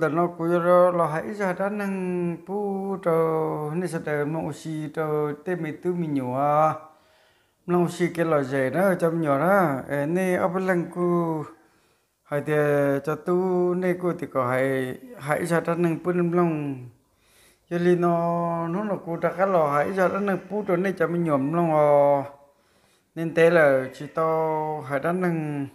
tờ nó cú giờ lo hãy cho đã năng pu tờ nên sẽ tờ mong xì cho tê mì tư mì nhựa mong xì cái lo dễ đó cho trong nhựa đó nên ở bên lăng cú hãy để cho tu nên cô thì có hãy hãy cho đã năng pu nằm lòng cho nên nó nó là cú đã cái lo hãy giờ đã năng pu tờ nên cho mình nhựa lòng ờ, nên thế là chỉ to hãy đã năng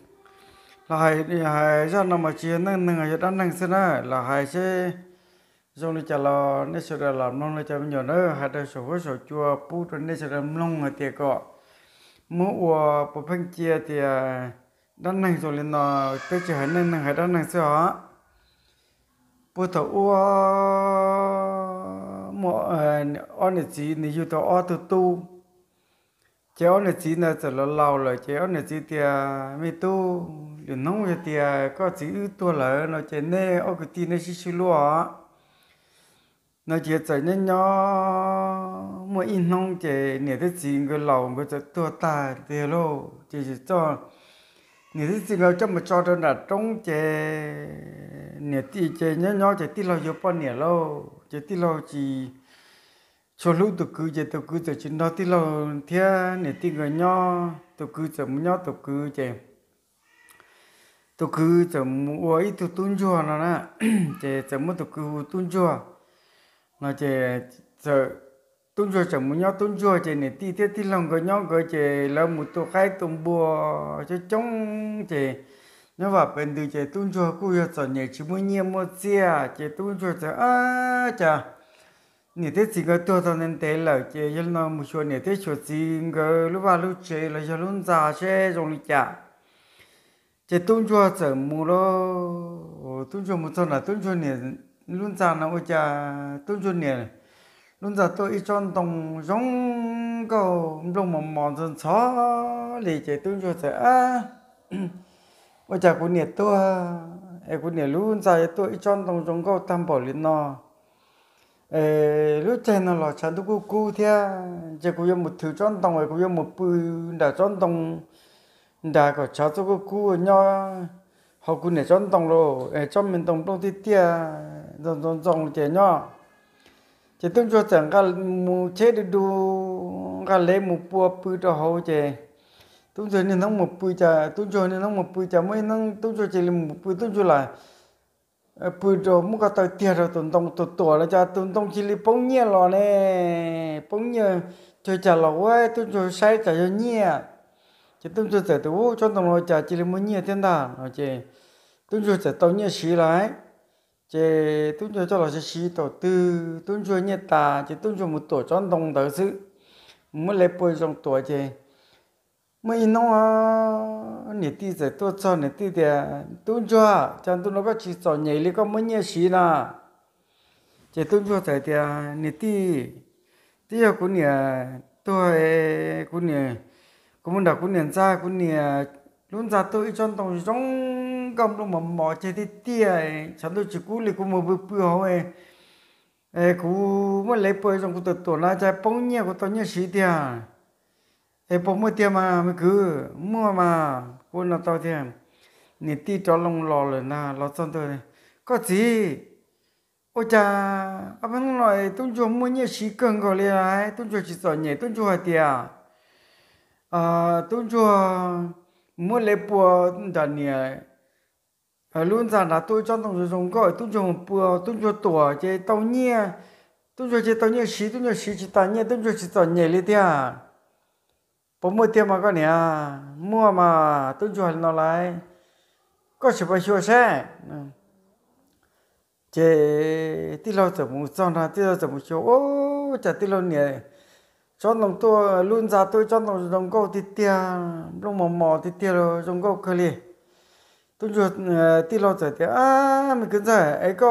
là hay đi hai ra nằm ở chiến nâng nâng ở đất năng xin á là hay sẽ dùng để trả lò nên sẽ làm nông là cho mình nhớ hai đời sổ hối sổ chua bút rồi nét sửa đời nông ở tiệc cọ mua ua bộ phanh chia thì à, đất năng rồi lên nó tới chỉ hai nâng nâng hai năng nâng sửa bộ thầu ua mọi ơn gì thì yêu tàu ô tu tu chéo này chỉ là trở lo lâu rồi chéo này chỉ tia mi tu rồi nông rồi tia có chỉ ư tua lỡ nó chế nè ô cái tia nó chỉ xí lúa nó chế chạy nhá nhó mỗi in nông chế nè thế chỉ người lâu người chạy tua ta tia lô chỉ chỉ cho nè thế chỉ người cho mà cho đơn là trống chế nè tia chế nhá nhó chế tia lâu vô bao nè lô chế tia lâu chỉ cho lúc tôi cứ chơi tôi cứ chơi chỉ nó tí lâu thia nè tí người nho tôi cứ chơi mu nho tôi cứ chơi tôi cứ chơi mu ấy tôi tuân chùa nó nè chơi chơi mu tôi cứ tuân chùa nó chơi chơi tuân chùa chơi mu nho tuân chùa chơi nè tí thế tí lòng người nho người chơi lâu một tôi khai tôm bùa cho chống chơi nó vào bên từ chơi tuân chùa cứ chơi nhẹ chỉ mu nhiên mu chia chơi tuân chùa chơi à chà nè thế chỉ có tôi thôi nên thế là chế giờ nó một số nè thế số gì ngờ lúc vào lúc chế là giờ lúc già chế rồi đi chả chế tuân cho sợ mù lo một số là tuân cho nè lúc già nó ôi chả tuân cho nè lúc già tôi chọn đồng giống cầu lông mỏng mỏng dần xó thì chế tuân cho sợ à ôi chả cũng nè tôi ai cũng nè lúc già tôi chọn đồng giống cầu tam bảo lên nó lúc chơi nó là chán tôi cô cô thế chỉ cô yêu một thứ chọn tông rồi cô yêu một bự đã chọn tông đã có cháu tôi cô cô nhau học cũng để chọn tông rồi để chọn mình tông trong thì tia dòng dòng dòng chơi nhau chỉ tôi cho rằng cả mu chết được đủ, cả lấy một bùa bự cho họ chơi tôi cho nên nó một bự cha tôi cho nên nó một bự cha mới nó tôi cho chơi một bự tôi cho là Ờ, bùi đồ mua cái tàu tiền rồi tụi tông tụt tuổi là cho tụi tông chỉ li bông nhẹ lò nè bông nhẹ chơi trả lò quá tụi chơi cho nhẹ chứ tụi chơi trả tụi cho tụi nó trả chỉ li mua nhẹ thiên đà nó chê tụi chơi trả tàu nhẹ xí lại chê tụi cho lò chơi xí tàu tư tụi chơi nhẹ tà chê tụi chơi một tuổi cho tông tờ sự mới lấy bùi trong tuổi chê mà in nó à nè tí giờ tôi cho nè tí thì tôi cho chẳng tôi nó có chỉ cho nhảy lên có mấy nhớ xí là chỉ tôi cho thầy thì à, nè tí tí giờ cũng nè tôi cũng nè cũng muốn đọc cũng nè ra cũng nè luôn ra tôi cho tổng giống công luôn mà mỏ chơi tí tí à. chẳng tôi chỉ cú lên cũng một bữa bữa thôi ấy cú mới lấy bơi trong cái tổ là chạy bông nhẹ của tôi nhớ xí thì à e po mo tia ma mi cứ mua mà quân nó tao thì nị ti cho lòng lò rồi na lò son tôi có gì ôi cha à bên nói à, à, tôi cho mua nhiều chỉ cần gọi lên lại tôi cho chỉ sợ nhẹ tôi cho hai tia à tôi cho mua lấy bùa đã nhẹ à luôn rằng là tôi cho đồng dùng gọi tôi cho bùa tôi cho tuổi chế tao nhẹ tôi cho chế tao nhẹ chỉ tôi cho chỉ chỉ ta nhẹ tôi cho chỉ sợ nhẹ lên tia ผมมือเตียมาก็เนี่ยมั่วมาตุ้นชวนนอไลก็สิไปชัวแซ่เจที่เราจะมูจอนนะที่เราจะมูชัวโอ้จะที่เราเนี่ยจอนตรงตัวลุ่นจาตัวจอนตรงตรงก็ติเตียลงหมอหมอติเตียเราตรงก็เคลีตุ้นชวนที่เราจะเตียอ่ามันขึ้นใจไอ้ก็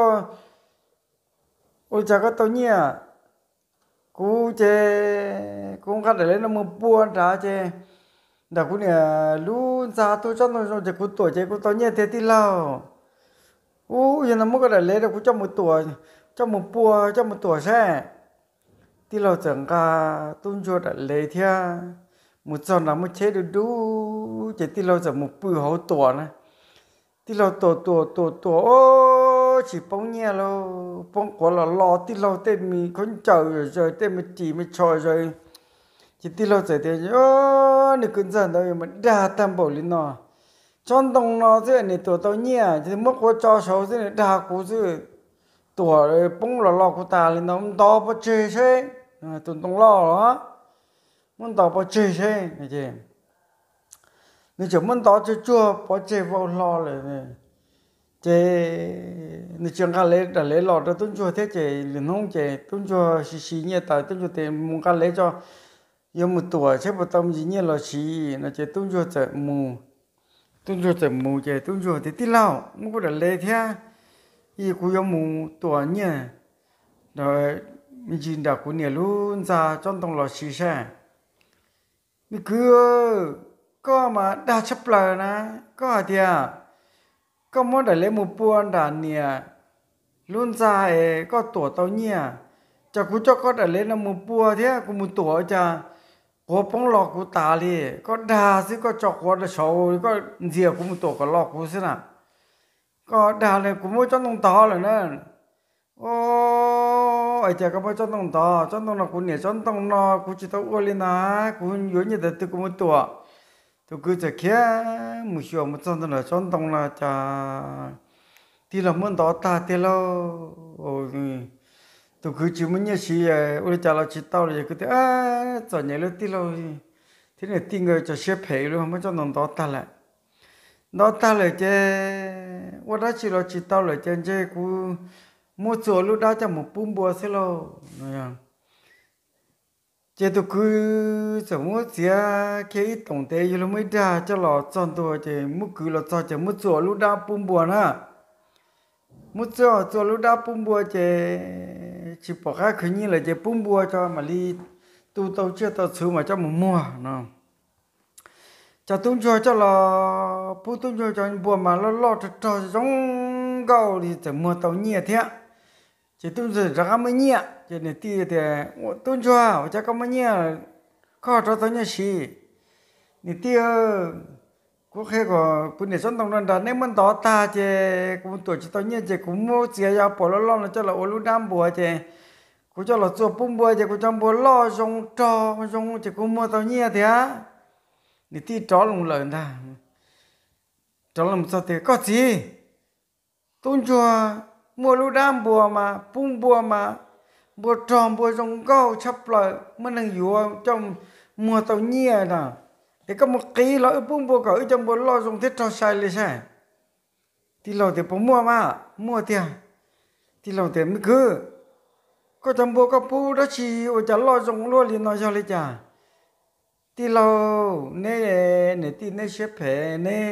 โอ้จะก็ตัวเนี่ย cú chê cũng khát để lấy nó mưa buồn trả chê đã cú nè luôn xa tôi cho nó rồi cú tuổi chê cú tôi nhẹ thế thì lao u giờ nó mua cái để lấy được cú cho một tuổi cho một bùa cho một tuổi xe thì lo chẳng cả tuôn cho đã lấy thia một giòn là một chế được đủ chỉ thì lâu chẳng một bự hậu tuổi này thì lâu tổ tổ tổ tổ ô chỉ bông nhẹ lo bông quả là lo tí lo tên mi con chờ rồi rồi tên mi chỉ mi chờ rồi chỉ tí lo rồi tên ô nị cơn giận đâu mà đa tam bảo lý nó chọn đồng nó thế này tổ tao nhẹ chỉ mất quá cho xấu này đa cú chứ tổ rồi bông là lo của ta lý nó to bao chê chê tổ đồng lo đó muốn to bao chê chê này chị nị chỉ muốn to chê chua bao chê vào lo này chế nị chẳng cả lễ đã lấy lọ đó tuân cho thế chế liền hôn chế tuân cho xí xí nhẹ tại tuân cho thế muốn cả lễ cho yêu một tuổi chế một tâm gì nhẹ là xí nó chế tuân cho chế mù tuân cho chế mù chế tuân cho thế tí lao muốn có đã lấy thế y cú yêu mù tuổi nhẹ rồi mình nhìn đã cú nhẹ luôn ra trong tông lọ xí xe mình cứ có mà đa chấp lời na có thì à ก็มอดแต่เล่มูปวนด่านเนี่ยลุ่นซาเอก็ตัวเตาเนี่ยจากกูเจ้าก็แต่เล่นมูปัวเทียกูมูตัวจะกูป้องหลอกกูตาลีก็ด่าซิก็จอกวัดเฉาก็เสียกูมูตัวก็หลอกกูซินะก็ด่าเลยกูมูจ้องตรงต่อเลยนั่นโอ้ไอ้เจ้าก็ไม่จ้องตรงต่อจ้องตรงนอกูเนี่ยจ้องตรงนอกูจิตตัวอ้วนเลยนะกูอยู่เนี่ยแต่ตัวกูมูตัว tôi cứ chờ kia một chiều một trăm tuần là chọn đồng là chả thì là muốn đó ta thì lo tôi cứ chỉ muốn nhớ chỉ ôi chả là chỉ tao là cứ thế à cho nhớ lúc thì lo thế này tin người cho xếp hệ luôn không cho đồng đó ta lại đó ta lại chứ ôi đó chỉ là chỉ tao lại chứ chứ cứ mua chỗ lúc đó cho một bún bùa xí lo này à chế tu cứ cho mua xia cái ít tổng tế yêu mới ra cho lọ tròn tuổi chế muốn cứ lọ cho chế muốn chùa lúc đã bùng bùa na muốn chùa chùa lúc đã bùng bùa chế chỉ bỏ khác khứ như là chế bùng bùa cho mà đi tu tao chưa tao xứ mà cho một mua nó cho tung cho cho lọ bù tung cho cho bùa mà lọ lọ cho cho giống gạo thì chế mua tao nhẹ thế chế tung rồi ra mới nhẹ cho nên ti thì tôn cho cha có mấy nhà có cho tôi nhà xí nên ti có khi có cũng để dân tộc đoàn đàn nên mình đó ta chè cũng tuổi cho tôi nhà chè cũng mua chè ra bỏ lo lo là cho là ô lú đam bùa chè cũng cho là chùa bung bùa chè cũng cho bùa lo dùng cho dùng chè cũng mua tôi nhà thế á nên ti chó lùng lợn ta chó làm sao thì có gì tôn cho mua lú đam bùa mà bung bùa mà บัวจอมบัวจงเก้าชับเลยมันนั่งอยู่จอมมัวเต่าเงี้ยน่ะเด็กก็มากีเราปุ้งบัวเก่าจอมบัวล่อจงเทศทอชัยเลยใช่ที่เราเดี๋ยวผมมัวมามัวเตี้ยที่เราเดี๋ยวไม่คือก็จอมบัวก็ปูรัชีโอจะล่อจงล่อลีนอยชาเลยจ้าที่เราเนี่ยเนี่ยที่เนี่ยเชฟเพเนี่ย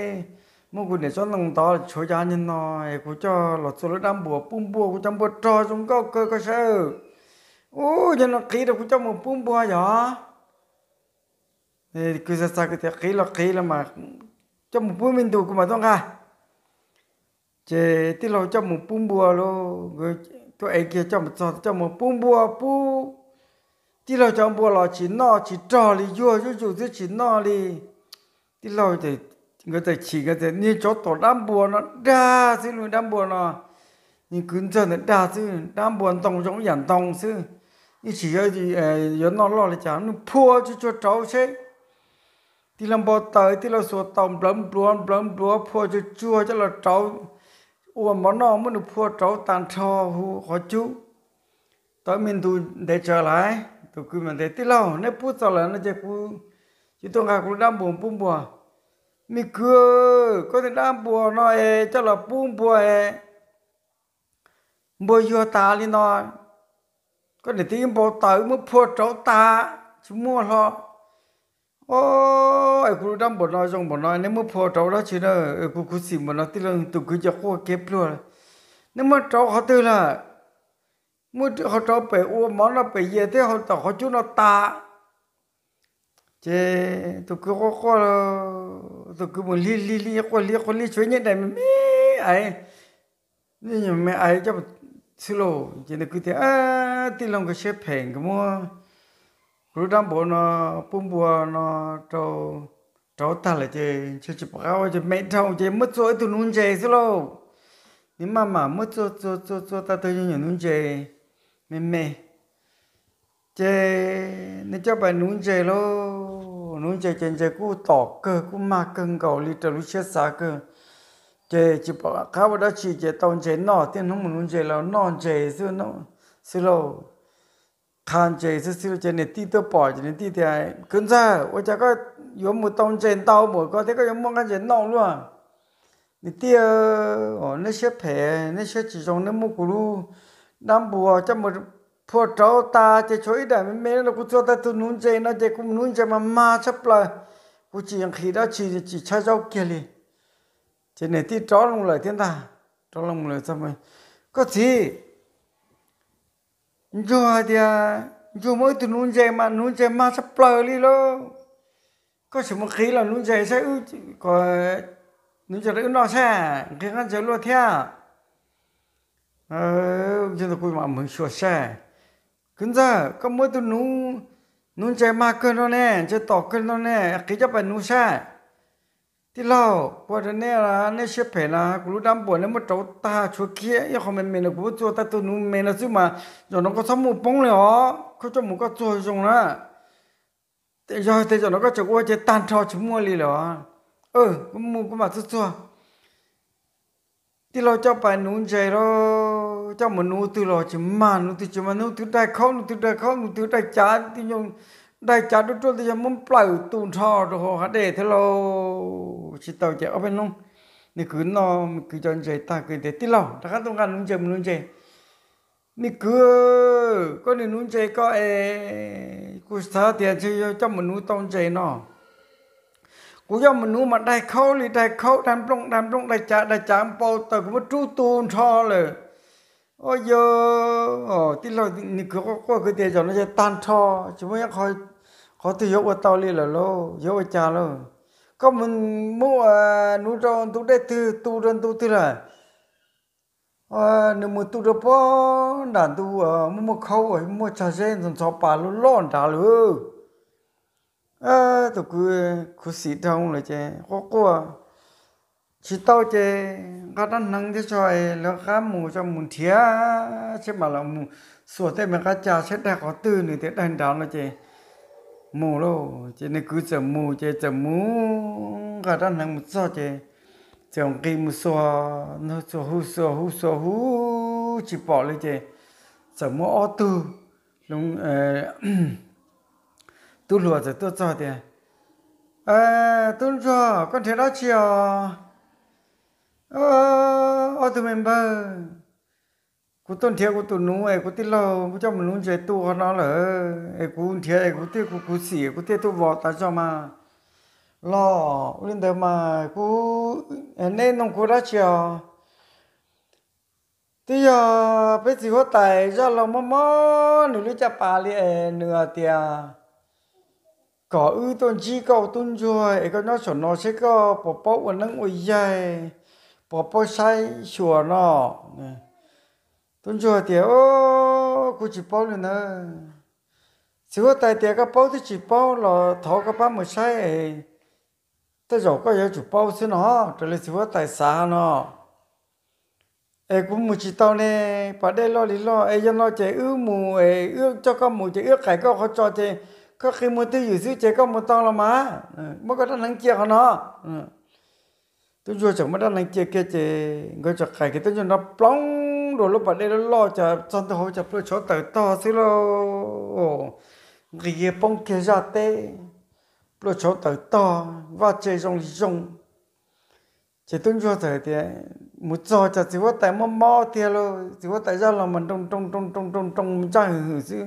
มื่อกูเนี่ยจนลงต่อช่วยยานินหน่อยกูจะหลอดสุดดำบัวปุ้มบัวกูจำบัวจอจงก็เกิดก็เชื่อ오 저는 길을 구점은 뿜부하자 네 그래서 사그 때 길을 길을 막좀 뿜인 두고 마던가 제 띠로 좀 뿜부하로 그또 애기 좀좀 뿜부하 뿌 띠로 좀 보라 지나 지자리 요요 요지 지나리 띠로 이제 그때 지가데 니 저도 담보나 다 쓰는 담보나 니 근처는 다 쓰는 담보는 동종 양동 쓰一起要呃要拿老来讲，你破就做招些。thì làm bao tờ thì là số tàu blum blum blum blum phua cho chua cho là trâu ủa món nó mới được phua trâu tàn cho hu họ chú tới mình tu để trở lại tụi cứ mình để tí lâu nếu phút sau là nó chơi phú chứ tôi ngạc cũng đam buồn bùm bùa mi cứ có thể đam bùa nó cho là bùm bùa bùa vô ta lên nó có để tiếng bộ tử mới phua trấu ta chứ mua lo ôi ai cũng đang bộ nói dòng bộ nói nếu mới phua trấu đó chứ nó cũng cũng xịn bộ nói tức là tụi cứ cho cô kép luôn nếu mà trấu họ tư là mua họ trấu bể u món nó bể gì thế họ tỏ họ chú nó ta chế tụi cứ có có tụi cứ muốn li li li có li có li chuyện như này mà mấy ấy như mẹ ấy cho xí lô chỉ là cứ thế à tí lòng cái xếp phèn cái mua rồi đam bộ nó bún bùa nó cho cho ta là chơi chơi chụp áo chơi mẹ trâu chơi mất rồi tụi nuôi chơi xí lô nhưng mà mà mất rồi rồi rồi rồi ta thấy nhiều nuôi chơi mẹ mẹ chơi nên cho bạn nuôi chơi lô nuôi chơi chơi chơi cú tỏ cơ cú ma cơn cầu đi trâu lúc chết xa cơ chế chỉ bảo khao đó chỉ chế tông chế nọ tiền không muốn chế là nọ chế xưa nó xưa lâu khan chế xưa xưa chế này tí tơ bỏ chế này tí thì ai cơn ra ôi cha có yếu một tông chế tao một có thế có yếu một cái chế nọ luôn nị tia ở nơi xếp hè nơi xếp chỉ trong nơi mua cù lu nam bùa cho một phô trâu ta chế chối đã mấy mấy nó cũng cho ta tu nún chế nó chế cũng nún chế mà ma chấp là cũng chỉ khi đó chỉ chỉ cha rau kia liền chỉ này tí tró lòng lời thiên ta tró lòng lời sao mày có gì do thì do mỗi từ nún dây mà nún dây mà sắp lờ đi lo có sự một khí là nún dây sẽ có nún dây nó sẽ cái à? ngăn dây luôn theo à? ờ chúng ta quay mà mình sửa xe cứ ra có mỗi từ nún nún dây mà cơn nó nè chơi tỏ cơn nó nè cái chấp phải nún xe ที่เล่าว่าจะเนี่ยละเนี่ยเชฟเพนะกูรู้ดำปวดเแล้วมันเจ้าตาชัวเคี้ยยังคอมเมนเมนกูจัวตาตัวนู้นเมนะซึ่งมาจนน้องก็สมุปงเลยอ๋อเขาจะหมูก็จัวจงนะแต่ย้อยแต่จนน้องก็จะว่าจะตันทอชั่วโมงเลยเหรอเออกูมูก็มาตัวตัวที่เราเจ้าไปนู้นใจเราเจ้ามันนู้นตัวเราจะมานู้นตัวจะมานู้นตัวได้เข้านู้นตัวได้เข้านู้นตัวได้จ้าที่ยงได้จัดดุจตัวจะมุ่งปล่อยตูนทอดโหัวเดทราชิตเอาจเอาไปองนี่คือนอมคือจนใจตาคือเดี่เราถ้าเขาต้องการนุ่งเจมนุ่งเจนี่คือก็นี่นุ่งเจก็เอกูสตาเตียชียวจ้มนุ่งต้องใจนอกูยอมมนุ่งมาได้เขาหรือได้เขาดันปลงดันปลงได้จ่าได้จ่าปอแต่กูม่จู้ตูนทอเลย ôi giờ ờ tí lo ni cứ có có cái tiền cho nó sẽ tan cho chứ mấy khỏi khó tự dốc vào tao li là lô dốc vào cha lô có mình mua à, nuôi cho tu đây từ tu trên tu từ là à nếu mà tu được bao đàn tu à mua mua khâu ấy à, mua trà sen rồi cho bà luôn lon trả luôn à tôi cứ cứ xịt trong là chứ có có à chỉ tao chơi gà đan nắng thế cho ấy lỡ gà mù cho mù thía chứ mà là mù sủa thế mà gà chả sẽ đã có tư nữa thế đàn đàn là chơi mù lô chê này cứ chở mù chơi chở mù gà đan nắng một sao chơi, chở ông kỳ mù sủa nó sủa hú sủa hú sủa hú chỉ bỏ lên chơi, chở mù ô tư ờ, lúc tu lùa rồi tôi cho tiền à tôi cho con thế đó chiều tôi member cú tôn thiệt cú tụi nú cú tít lo cú cho mình nú chơi tu nó là cú thiệt ấy cú tít cú cú xỉ cú tít tu vợ ta cho mà lo lên đời mà cú à, nên nông cú đã chiều thì à, giờ bây giờ có tài cho lo mò mò nửa lưỡi chả bà li nửa tiề có ư tôn chi cầu tôn rồi ấy có nó chuẩn nó sẽ có bỏ bỏ và nắng ui dài bỏ bôi sai sửa nó tuần chùa tiệt ô cô chỉ bao luôn nè, chỉ có tại tiệt các bao thì chỉ bao là thọ cái bao mới sai tới rồi có giờ chỉ bao xin nó trở lại chỉ có tại xa nó ai cũng muốn chỉ tao nè bà đây lo lý lo ai cho nó chạy ước mù ai ước cho con mù chạy ước cái con khó cho chạy có khi muốn tiêu giữ chế con muốn tao là má mới có thằng kia của nó tôi vừa chẳng mất đang chơi kia chơi người chặt khai cái tôi cho nó plong đồ lúc bạn đây nó lo chả chân tôi hồi chặt tôi chó tới to xí lo người bông kia ra tê lo chó tới to và chơi trong rong chỉ tôi vừa thời thì một giờ chả chỉ có tại mò mò thì lo chỉ có tại ra là mình trong trong trong trong trong trong trong hử hử chứ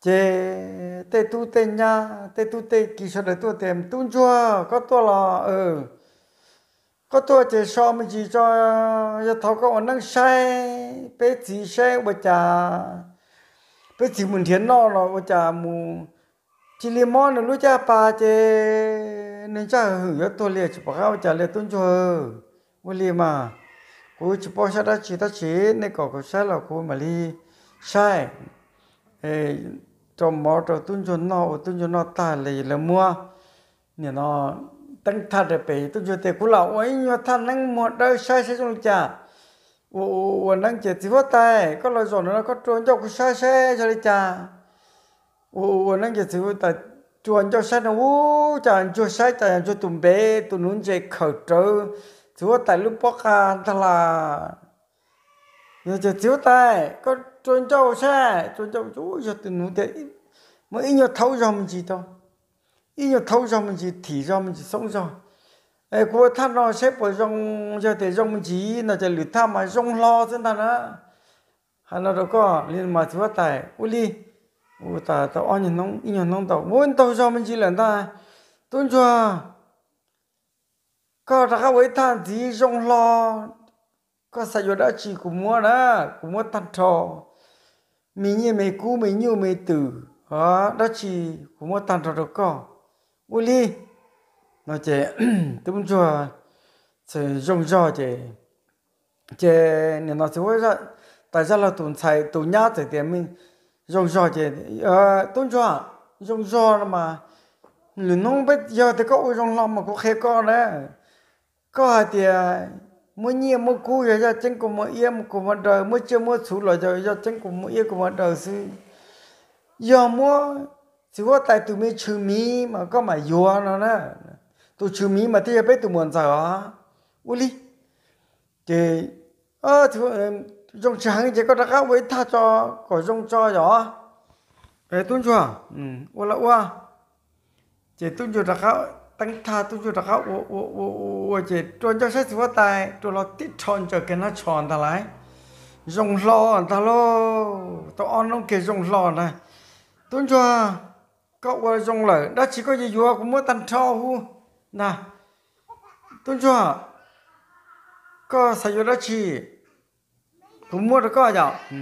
chế tê tu tê nha tê tu tê kỳ sợ đấy tu tèm tu chua có tua là ừ có tôi chỉ so mình chỉ cho cho thấu có năng say, bé chỉ say bây giờ bé chỉ mình thiên no là bây giờ mù chỉ liên món là lúc cha pa chê nên cha hưởng cho tôi liền chụp bảo các bà cha liền tuân cho vô liền mà cô chụp bảo sao đó chỉ đó chỉ nên có cái sai là cô mà đi sai trong mỏ trong tuân cho nó tuân cho nó ta lại là mua nên nó tăng thà để bể tôi chưa thể cú lão ấy nhớ thà năng một đời sai sẽ trong chả ồ ồ năng chết thì vất tay có lời rồi nó có trốn cho cú sai sẽ cho đi chả ồ ồ năng chết thì vất tay chuồn cho sai nó ú chả chua sai chả chua tụm bể tụi nún chạy khởi trơ thì vất tay lúc bóc ra thà là nhớ chết thì vất tay có trốn cho sai trốn cho chú giờ tụi nún thế mới nhớ thấu dòng gì thôi 이제 토점지 티점지 송점 에 고탄로 세포종 저 대종지 나저 르타마 종로 된다나 하나로 거 린마트와 따 우리 우다 또 아니 농 인연 농다 뭔 토점지 란다 돈 좋아 có ra cái với than thì rong lo có sai vô đã chỉ cũng mua đó cũng mua than trò mình như mày cú mình như mày tử đó đó chỉ cũng mua than trò được có u li nó chế tụm chùa chế rong rò chế chế nên nó chế với ra tại sao là tụm chạy tụm nhá chế tiền mình rong rò chế ờ tụm chùa rong rò mà lũ nông bây giờ thì có rong lòng mà có khé con đấy có thì mua nhiều mua cũ rồi ra chân của mua yếm của mặt trời mua chưa mua xuống rồi rồi ra chân của mua yếm của mặt trời sư giờ mua สิว่าแต่ตัวมีชื่อมีมันก็มายัวนะนะตัวชื่อมีมาที่จะไปตัวมันจ๋าอุลิเจเออถือจงช้างเจก็ตะข้าไว้ท่าจอก็จงจออรอเอตุ้นชัวอืมว่าละว่าเจตุ้นอยู่ตะข้าตั้งท่าตุ้นอยู่ตะข้าโอ้โอ้โอ้โอ้เจตัวเจ้าใช้สิว่าตายตัวเราติดชอนเจอกันนะชอนทลไรจงรอตาโลตัวอ่อนน้องเกจงรอนะตุ้นชัว cậu gọi dòng lở đã chỉ có gì dù cũng muốn tan cho hu nà tôi cho có sai dù đã chỉ cũng mua được có nhở ừ,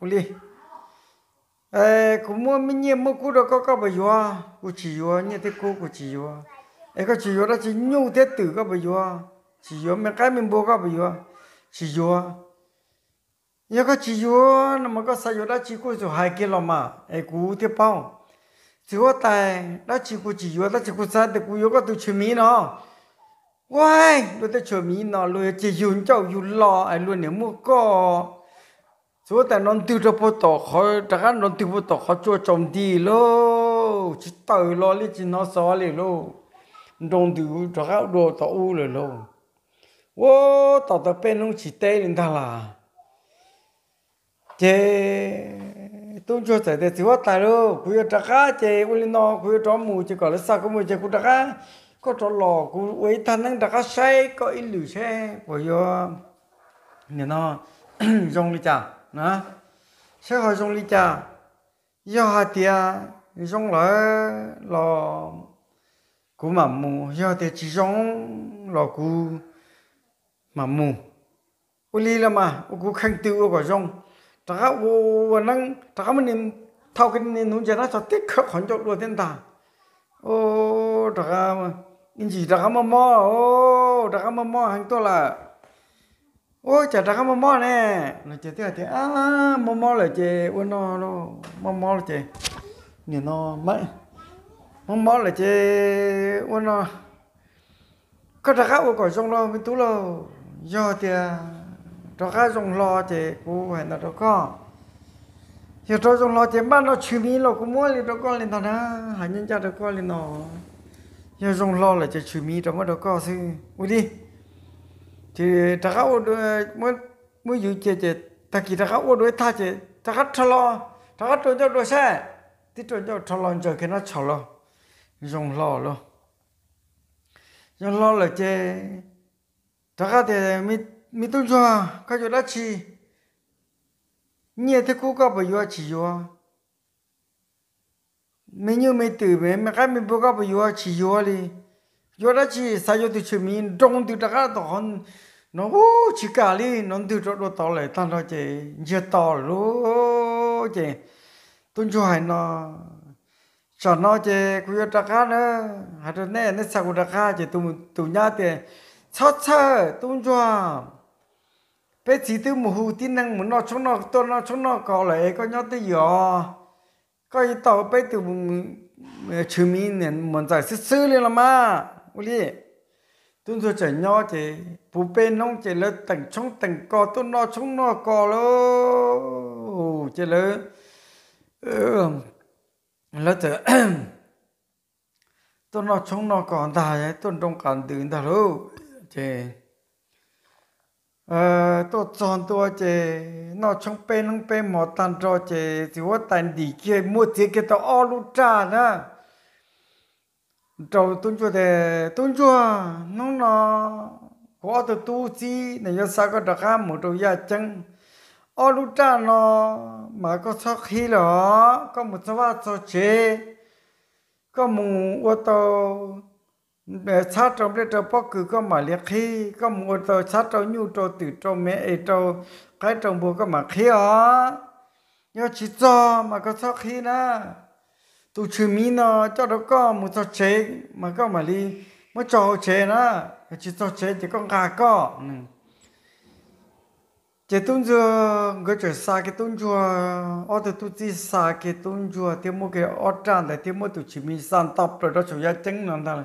cũng đi ê cũng mua mình nhiều mua cú được có có bây giờ cú chỉ giờ như thế cú cú chỉ giờ ê có chỉ giờ đó chỉ nhu thế tử có bây giờ chỉ giờ mình cái mình bố có bây giờ chỉ giờ nhớ có chỉ giờ mà có sai giờ đã chỉ cú rồi hai kia lắm mà ê cú tiếp bao chỉ có tài đó chỉ có chỉ yếu đó chỉ có sao thì cũng yếu có tôi chuyện mi nó Uầy, đôi tôi chờ mi nó luôn chỉ dùng cho dù lo ai luôn nếu mua có số ta non tiêu cho bố tổ khó chắc cái non tiêu bố tổ khó cho trồng đi lô chỉ tự lo lấy chỉ nó xóa lấy lô non tiêu trả cái đồ tổ u rồi lô ô tổ tổ bên nó chỉ tê lên thằng là chế tôi cho thấy thì thiếu tài đâu cứ cho cá chè u lên nó cứ cho mù chỉ gọi là sao có mù chỉ cứ cá có cho lò cứ ấy thân năng cá say có ít lử xe bởi do nhà nó dùng đi chả nó sẽ hỏi dùng đi chả do hạt tia dùng lại lò cú mà mù do thì chỉ dùng lò cú mà mù u li là mà u cú khăn tiêu u dùng taka wo nang taka ma nim thao kin ni nu jana sa tik kha khon jok lo ten ta o taka ma in ji taka ma mo o taka ma mo hang to la o cha taka ma mo ne no che te te a ma mo la che wo no no ma mo la che ni no ma ma mo la che wo no ka taka wo ko jong lo mi tu lo yo tia cho cái dùng lo thì cô phải là đó có hiểu cho dùng lo thì ban nó chữ mi lo cũng mua thì đó có lên đó na hãy nhân cho đó có lên nó hiểu dùng lo là chỉ chữ mi đó mà đó có chứ u đi thì ta có mới mới dụ chơi chơi ta kỳ ta có đuổi ta chơi ta có thà lo ta có trốn cho đuổi xe thì trốn cho thà lo cho cái nó thà lo dùng lo luôn dùng lo là chơi ta có thể mới mi tu jo ka jo da chi nye te ku ka bo yo chi yo me nyu me tu me me ka mi bo ka bo yo chi yo li yo da chi sa yo tu chi mi dong tu da ka to hon nó hú chỉ cả đi nó từ chỗ đó to lại tan đó chị giờ to lú chị tu cho hay nó cho nó chị cứ đặt cá nữa hay là nè nó sao đặt cá chị tôi tôi nhá tiền sao sao tôi cho bé chỉ tư mù hù tin năng muốn nó chúng nó to nó chúng nó có lại có nhớ tới giờ có gì tàu bé từ chữ mi nên muốn giải sư sư lên làm mà uli tuân tôi chở nhớ thì bù bê nông chỉ là tầng trong tầng cò tôi nó chúng nó cò lô chỉ là là từ tuân nó chúng nó còn ta ấy trong cảm tưởng đó luôn, chỉ Ờ, tôi chọn tôi chế nó trong bê nông bê mỏ tan cho chế thì tôi tan đi kia mua thì cái tao ô lú trà nữa trâu tuân chúa thế tuân chúa nó nó có từ tu chi này do sao có đặc ham một trâu gia chân ô lú trà nó mà có sau khi đó có một số ba số chế có một ô tô sát trong cái trong bắc cứ có mà liệt khi có một trâu, sát trâu nhu trâu từ trâu mẹ ấy tàu cái trong bộ có mà khi ó nhớ chỉ cho mà có sát khi na tu chư mi nó cho đó có một tàu chế mà có mà đi mới cho chế na chỉ cho chế chỉ con gà có ừ. chế tuân chùa người chơi xa cái tuân chùa ở từ tu chi xa cái tuân chùa thì mua cái ở trang để thì mua tu chư mi san tập rồi đó chủ yếu chính là thằng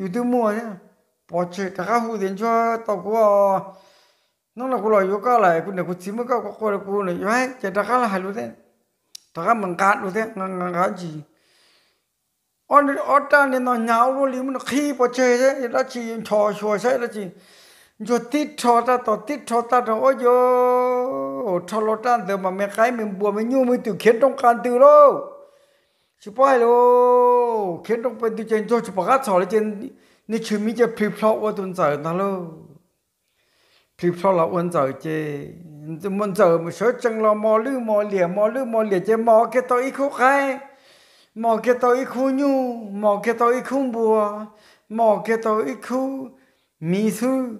yū tū mō yā, pō chē, tā kā 근데 그 지모가 tō ku wā ā, nō nā kū rō yō kā lai, kū nē kū tsī mō kā, kō kō rā kū rō nē, yō hē, chē tā kā lā hā rū tē, tā kā mā ngā Sipai lo, khiến trong bên tu chân cho chụp bát sò lên trên, ni chữ mi cho phi phao qua tuần giờ ta lo, phi phao là tuần giờ chứ, tuần giờ mà sửa chân lo mò lư mò lìa mò lư mò lìa chứ mò cái tao ít khô khai, mò cái tao ít khô nhu, mò cái tao ít khô bùa, mò cái tao ít khô mi sư,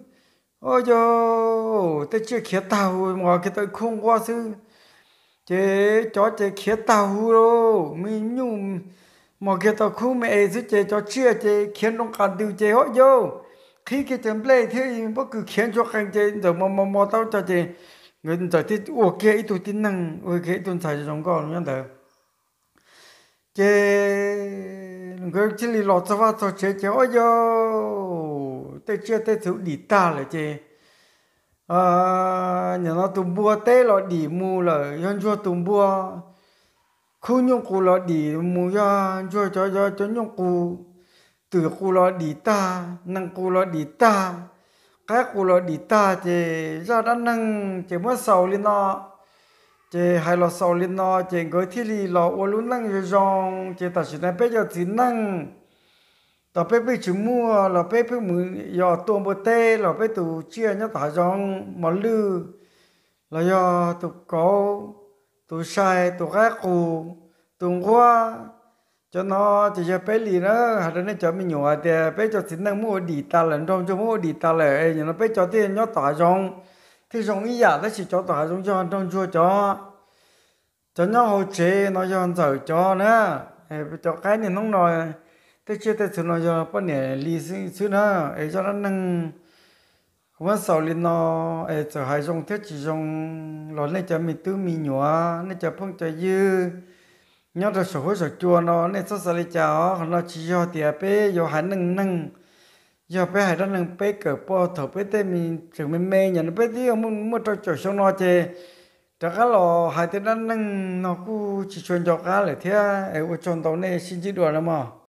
ôi trời, tới chưa khía tàu mò cái tao khô qua sư chế cho chế khía tàu hú mình nhu mò kia tàu khu mẹ giữ chế cho chia chế khiến đông cản tiêu chế họ vô khi cái chấm lệ thế bất cứ khiến cho khăn chế rồi mò mò mò tao cho chế người ta thì ủa kia ít tuổi tin năng ô kia tuần thải cho chúng con nhân thế chế người chỉ lọt cho vào cho chế chế họ vô tới chia tới thứ đi ta là chế à nhà nó tụm bua té lọ đi mù là nhân cho tụm bua khu nhung cụ lọ đi mù ya cho cho cho cho nhung cụ từ cụ lọ đi ta nâng cụ lọ đi ta cái cụ lọ đi ta thì ra đã nâng chỉ mới sầu lên nó chỉ hai lọ sầu lên nó chỉ người thi li lọ ô luôn năng rồi rong chỉ ta chỉ nên bây giờ chỉ năng mua là là là bơ tê chia mà lư có cho nó thì cho bé lì nó hạt nó cho mình nhỏ thì bé cho xin năng mua đi ta lần trong cho mua đi ta lẻ nhưng nó bé cho tiền nó tỏa rong thì rong như vậy đó chỉ cho tỏa rong cho trong chùa cho cho nó hỗ chế nó cho ăn sợ cho nữa cho cái này nóng rồi thế chia tay chúng nó giờ bắt nè lý sinh chứ nó ấy cho nó nâng vẫn sau lên nó ấy cho hai dòng thiết chỉ dòng lón này cho mình tư mình nhỏ nên cho phong cho dư nhớ được sổ hối sổ chua nó này sốt sali cháo nó chỉ do tiệp bé do hai nâng nâng do bé hai đó nâng bé cỡ po thở bé tê mình trường mình mê nhà nó bé tí ông muốn mua cho chỗ xong nó chê đó cá lò hai tên nó nâng nó cứ chỉ chuyên cho cá lại thế ấy cũng chọn tàu này xin chỉ đùa lắm mà